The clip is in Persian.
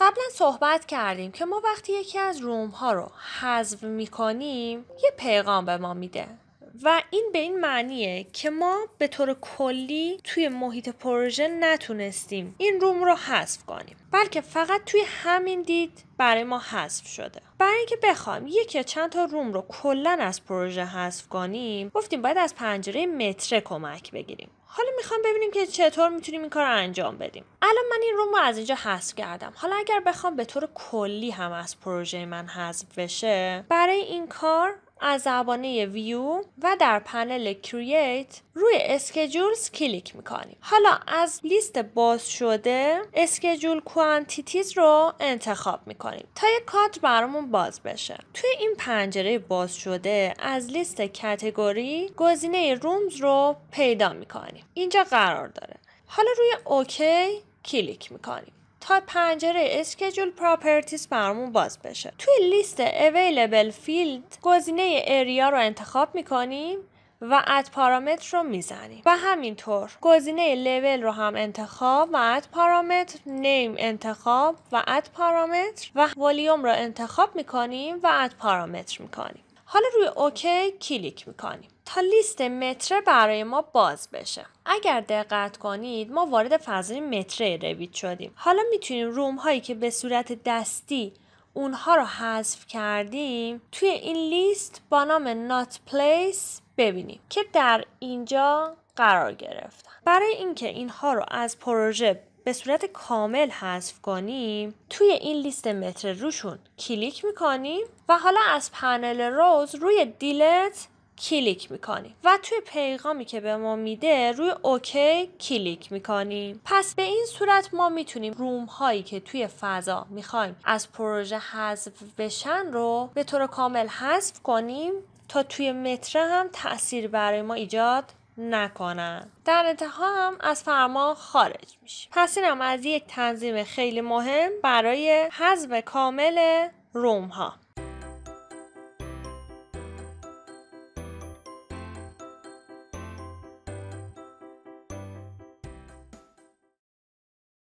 قبلا صحبت کردیم که ما وقتی یکی از روم ها رو حذف می کنیم، یه پیغام به ما میده و این به این معنیه که ما به طور کلی توی محیط پروژه نتونستیم این روم رو حذف کنیم بلکه فقط توی همین دید برای ما حذف شده برای اینکه بخوایم یا چند تا روم رو کلا از پروژه حذف کنیم گفتیم باید از پنجره متره کمک بگیریم حالا میخوام ببینیم که چطور میتونیم این کار رو انجام بدیم الان من این روم رو از اینجا حذف کردم حالا اگر بخوام به طور کلی هم از پروژه من حذف بشه برای این کار از زبانه ویو و در پنل کرییت روی اسکیجولز کلیک میکنیم حالا از لیست باز شده اسکیجول کوانتیتیز رو انتخاب میکنیم تا یک کادر برامون باز بشه توی این پنجره باز شده از لیست کتگوری گزینه رومز رو پیدا میکنیم اینجا قرار داره حالا روی اوکی کلیک میکنیم تا پنجره اسکیجول پراپرتیز برامون باز بشه توی لیست اویلیبل فیلد گزینه اریا رو انتخاب میکنیم و اد پارامتر رو میزنیم و همینطور گزینه لول رو هم انتخاب و اد پارامتر نیم انتخاب و اد پارامتر و ولیوم رو انتخاب میکنیم و اد پارامتر میکنیم حالا روی اوکی کلیک میکنیم تا لیست متره برای ما باز بشه اگر دقت کنید ما وارد فضای متره رویت شدیم حالا میتونیم روم هایی که به صورت دستی اونها رو حذف کردیم توی این لیست با نام نات place ببینیم که در اینجا قرار گرفتن برای اینکه اینها رو از پروژه به صورت کامل حذف کنیم توی این لیست متر روشون کلیک میکنیم و حالا از پنل روز روی دیلت کلیک میکنیم و توی پیغامی که به ما میده روی اوکی کلیک میکنیم پس به این صورت ما میتونیم روم هایی که توی فضا میخوایم از پروژه حذف بشن رو به طور کامل حذف کنیم تا توی متره هم تاثیر برای ما ایجاد نکنن در انتها هم از فرما خارج میشه پس این هم از یک تنظیم خیلی مهم برای حذف کامل روم ها